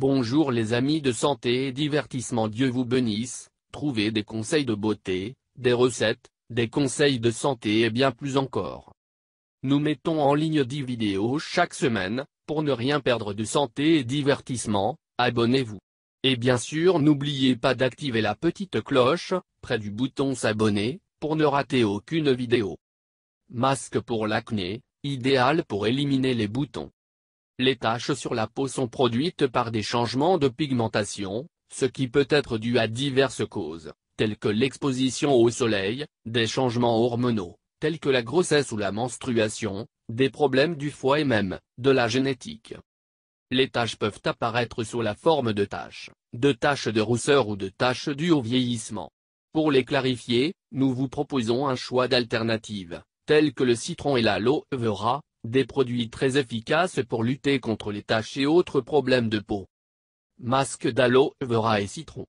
Bonjour les amis de santé et divertissement Dieu vous bénisse, trouvez des conseils de beauté, des recettes, des conseils de santé et bien plus encore. Nous mettons en ligne 10 vidéos chaque semaine, pour ne rien perdre de santé et divertissement, abonnez-vous. Et bien sûr n'oubliez pas d'activer la petite cloche, près du bouton s'abonner, pour ne rater aucune vidéo. Masque pour l'acné, idéal pour éliminer les boutons. Les taches sur la peau sont produites par des changements de pigmentation, ce qui peut être dû à diverses causes, telles que l'exposition au soleil, des changements hormonaux, tels que la grossesse ou la menstruation, des problèmes du foie et même, de la génétique. Les taches peuvent apparaître sous la forme de taches, de taches de rousseur ou de taches dues au vieillissement. Pour les clarifier, nous vous proposons un choix d'alternatives, telles que le citron et l'aloe vera, des produits très efficaces pour lutter contre les taches et autres problèmes de peau. Masque d'aloe vera et citron.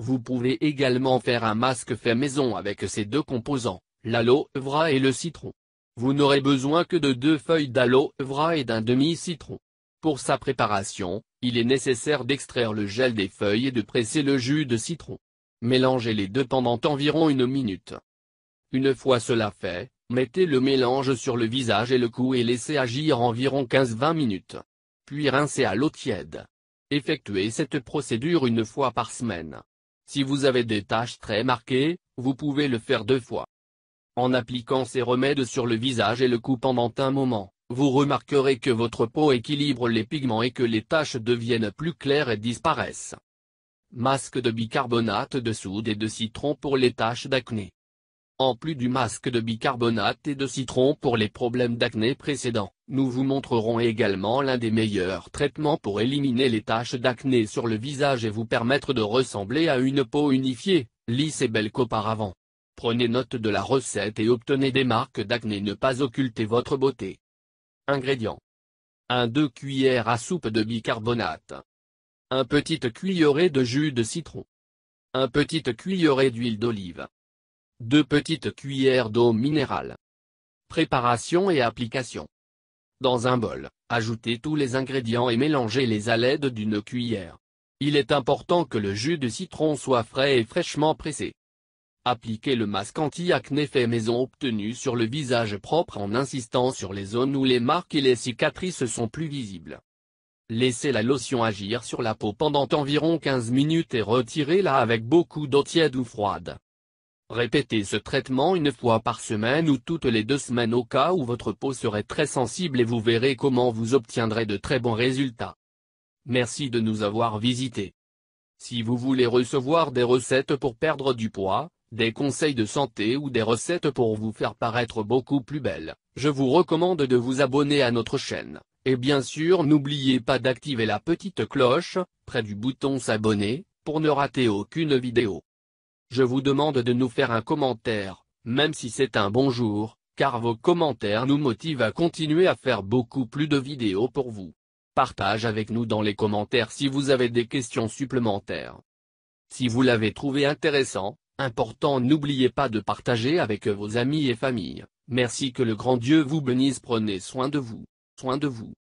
Vous pouvez également faire un masque fait maison avec ces deux composants, l'aloe vera et le citron. Vous n'aurez besoin que de deux feuilles d'aloe vera et d'un demi-citron. Pour sa préparation, il est nécessaire d'extraire le gel des feuilles et de presser le jus de citron. Mélangez les deux pendant environ une minute. Une fois cela fait, Mettez le mélange sur le visage et le cou et laissez agir environ 15-20 minutes. Puis rincez à l'eau tiède. Effectuez cette procédure une fois par semaine. Si vous avez des taches très marquées, vous pouvez le faire deux fois. En appliquant ces remèdes sur le visage et le cou pendant un moment, vous remarquerez que votre peau équilibre les pigments et que les taches deviennent plus claires et disparaissent. Masque de bicarbonate de soude et de citron pour les taches d'acné. En plus du masque de bicarbonate et de citron pour les problèmes d'acné précédents, nous vous montrerons également l'un des meilleurs traitements pour éliminer les taches d'acné sur le visage et vous permettre de ressembler à une peau unifiée, lisse et belle qu'auparavant. Prenez note de la recette et obtenez des marques d'acné ne pas occulter votre beauté. Ingrédients 1 2 cuillères à soupe de bicarbonate 1 petite cuillerée de jus de citron 1 petite cuillerée d'huile d'olive deux petites cuillères d'eau minérale. Préparation et application. Dans un bol, ajoutez tous les ingrédients et mélangez-les à l'aide d'une cuillère. Il est important que le jus de citron soit frais et fraîchement pressé. Appliquez le masque anti-acné fait maison obtenu sur le visage propre en insistant sur les zones où les marques et les cicatrices sont plus visibles. Laissez la lotion agir sur la peau pendant environ 15 minutes et retirez-la avec beaucoup d'eau tiède ou froide. Répétez ce traitement une fois par semaine ou toutes les deux semaines au cas où votre peau serait très sensible et vous verrez comment vous obtiendrez de très bons résultats. Merci de nous avoir visités. Si vous voulez recevoir des recettes pour perdre du poids, des conseils de santé ou des recettes pour vous faire paraître beaucoup plus belle, je vous recommande de vous abonner à notre chaîne. Et bien sûr n'oubliez pas d'activer la petite cloche, près du bouton s'abonner, pour ne rater aucune vidéo je vous demande de nous faire un commentaire, même si c'est un bonjour, car vos commentaires nous motivent à continuer à faire beaucoup plus de vidéos pour vous. Partage avec nous dans les commentaires si vous avez des questions supplémentaires. Si vous l'avez trouvé intéressant, important n'oubliez pas de partager avec vos amis et familles. Merci que le grand Dieu vous bénisse prenez soin de vous, soin de vous.